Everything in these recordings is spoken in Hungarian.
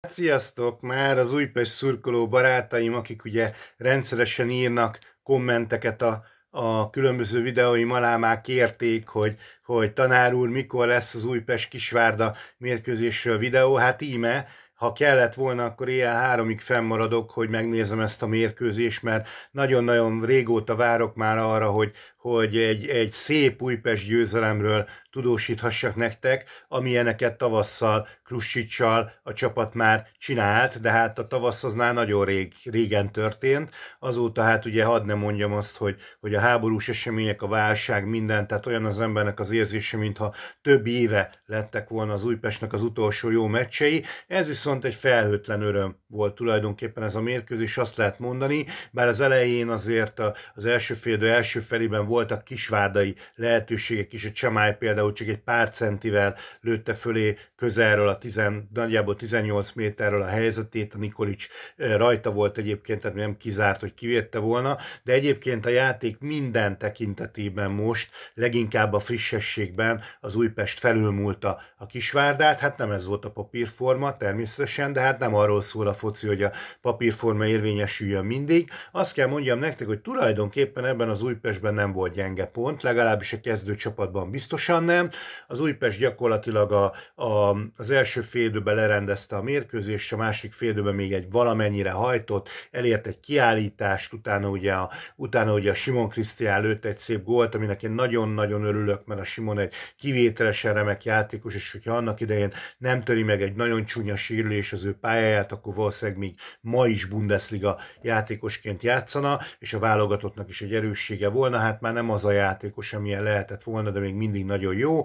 Hát sziasztok! Már az Újpest szurkoló barátaim, akik ugye rendszeresen írnak kommenteket a, a különböző videóim alá már kérték, hogy, hogy tanár úr, mikor lesz az Újpest Kisvárda mérkőzésről videó. Hát íme, ha kellett volna, akkor éjjel háromig fennmaradok, hogy megnézem ezt a mérkőzést, mert nagyon-nagyon régóta várok már arra, hogy, hogy egy, egy szép Újpest győzelemről tudósíthassak nektek, amilyeneket tavasszal Krussicsal a csapat már csinált, de hát a tavasz az már nagyon rég, régen történt. Azóta hát ugye hadd ne mondjam azt, hogy, hogy a háborús események, a válság, minden, tehát olyan az embernek az érzése, mintha több éve lettek volna az Újpestnek az utolsó jó meccsei. Ez viszont egy felhőtlen öröm volt tulajdonképpen ez a mérkőzés, azt lehet mondani, bár az elején azért az első félidő első felében voltak kisvárdai lehetőségek is, a Csamály például csak egy pár centivel lőtte fölé közelről, a tizen, nagyjából 18 méterről a helyzetét, a Nikolics e, rajta volt egyébként, tehát nem kizárt, hogy kivérte volna, de egyébként a játék minden tekintetében most, leginkább a frissességben az Újpest felülmúlta a Kisvárdát, hát nem ez volt a papírforma természetesen, de hát nem arról szól a foci, hogy a papírforma érvényesüljön mindig. Azt kell mondjam nektek, hogy tulajdonképpen ebben az Újpestben nem volt gyenge pont, legalábbis a kezdő csapatban biztosan nem. Az Újpest gyakorlatilag a, a, az első félidőben lerendezte a mérkőzést, a másik félidőben még egy valamennyire hajtott, elért egy kiállítást, utána ugye a, utána ugye a Simon Krisztián lőtt egy szép gólt, aminek én nagyon-nagyon örülök, mert a Simon egy kivételesen remek játékos, és hogyha annak idején nem töri meg egy nagyon csúnya sérülés az ő pályáját, akkor valószínűleg még ma is Bundesliga játékosként játszana, és a válogatottnak is egy erőssége volna, hát már már nem az a játékos, amilyen lehetett volna, de még mindig nagyon jó.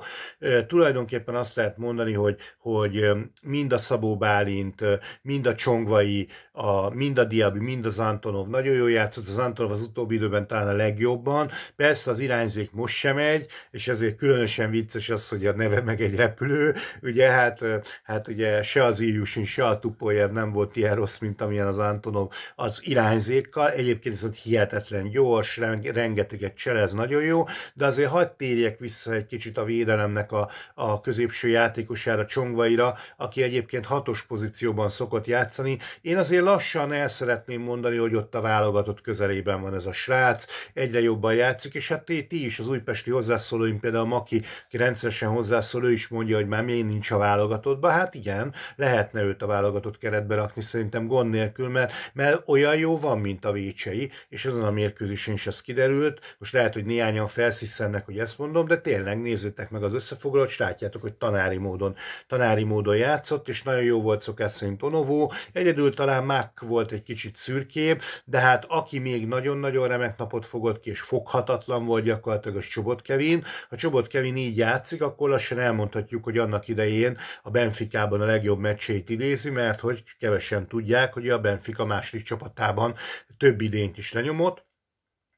Tulajdonképpen azt lehet mondani, hogy, hogy mind a Szabó Bálint, mind a Csongvai, a, mind a Diaby, mind az Antonov nagyon jól játszott, az Antonov az utóbbi időben talán a legjobban. Persze az irányzék most sem egy, és ezért különösen vicces az, hogy a neve meg egy repülő. Ugye hát, hát ugye se az Ilyusin, se a Tupoljev nem volt ilyen rossz, mint amilyen az Antonov az irányzékkal. Egyébként ez hihetetlen gyors, rengeteget cse el, ez nagyon jó, de azért hadd térjek vissza egy kicsit a védelemnek a, a középső játékosára, Csongvaira, aki egyébként hatos pozícióban szokott játszani. Én azért lassan el szeretném mondani, hogy ott a válogatott közelében van ez a srác, egyre jobban játszik, és hát ti, ti is az újpesti hozzászólóim, például Maki, aki rendszeresen hozzászól, ő is mondja, hogy már miért nincs a válogatottba. Hát igen, lehetne őt a válogatott keretbe rakni szerintem gond nélkül, mert, mert olyan jó van, mint a Vécsei, és ezen a mérkőzésen is ez kiderült. Most lehet, hogy néhányan felsziszennek, hogy ezt mondom, de tényleg nézzétek meg az összefoglalót, és látjátok, hogy tanári módon, tanári módon játszott, és nagyon jó volt szokás szerint Onovó. Egyedül talán Mac volt egy kicsit szürkébb, de hát aki még nagyon-nagyon remek napot fogott ki, és foghatatlan volt gyakorlatilag, az Csobot Kevin. Ha Csobot Kevin így játszik, akkor lassan elmondhatjuk, hogy annak idején a Benfikában a legjobb meccsét idézi, mert hogy kevesen tudják, hogy a Benfica második csapatában több idényt is lenyomott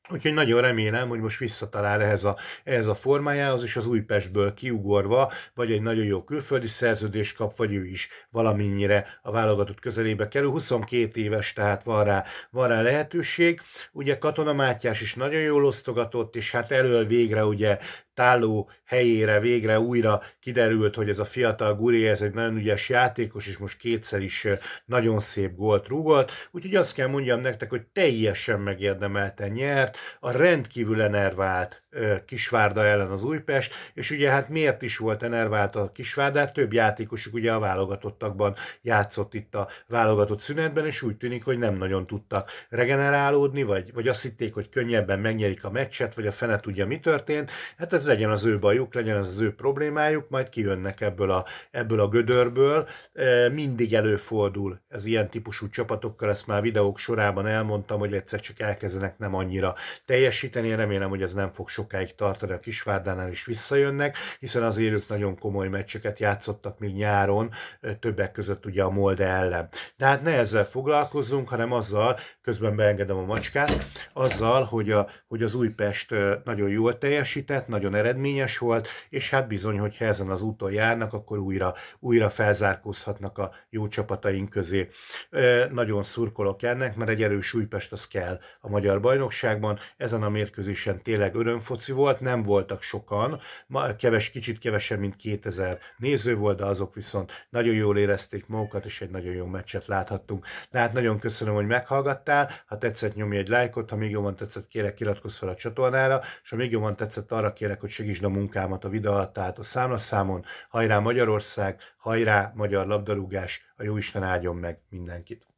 Úgyhogy nagyon remélem, hogy most visszatalál ehhez a, ehhez a formájához, és az Újpestből kiugorva, vagy egy nagyon jó külföldi szerződés kap, vagy ő is valamennyire a válogatott közelébe kerül. 22 éves, tehát van rá, van rá lehetőség. Ugye Katona Mátyás is nagyon jól osztogatott, és hát elől végre ugye táló helyére végre újra kiderült, hogy ez a fiatal Guri, ez egy nagyon ügyes játékos, és most kétszer is nagyon szép gólt rúgott. Úgyhogy azt kell mondjam nektek, hogy teljesen megérdemelten nyert, a rendkívül enervált Kisvárda ellen az Újpest, és ugye hát miért is volt enervált a Kisvárdát, több játékosuk ugye a válogatottakban játszott itt a válogatott szünetben, és úgy tűnik, hogy nem nagyon tudtak regenerálódni, vagy, vagy azt hitték, hogy könnyebben megnyerik a meccset, vagy a fene tudja, mi történt. Hát ez legyen az ő bajuk, legyen az az ő problémájuk, majd kijönnek ebből a, ebből a gödörből. Mindig előfordul ez ilyen típusú csapatokkal, ezt már videók sorában elmondtam, hogy egyszer csak elkezdenek nem annyira teljesíteni. Én remélem, hogy ez nem fog sokáig tartani, a Kisvárdánál is visszajönnek, hiszen azért ők nagyon komoly meccseket játszottak még nyáron, többek között ugye a Molde ellen. De hát ne ezzel foglalkozzunk, hanem azzal, közben beengedem a macskát, azzal, hogy, a, hogy az Újpest nagyon jól teljesített, nagyon eredményes volt, és hát bizony, hogyha ezen az úton járnak, akkor újra, újra felzárkózhatnak a jó csapataink közé. Nagyon szurkolok ennek, mert egy erős Újpest az kell a magyar bajnokságban, valóban ezen a mérkőzésen tényleg örömfoci volt, nem voltak sokan, ma keves, kicsit kevesebb, mint 2000 néző volt, de azok viszont nagyon jól érezték magukat, és egy nagyon jó meccset láthattunk. De hát nagyon köszönöm, hogy meghallgattál, ha tetszett nyomj egy lájkot, ha még jobban tetszett, kérek iratkozz fel a csatornára, és ha még jobban tetszett, arra kérek, hogy segítsd a munkámat a videó alatt, tehát a számlaszámon, hajrá Magyarország, hajrá magyar labdarúgás, a jó Isten áldjon meg mindenkit!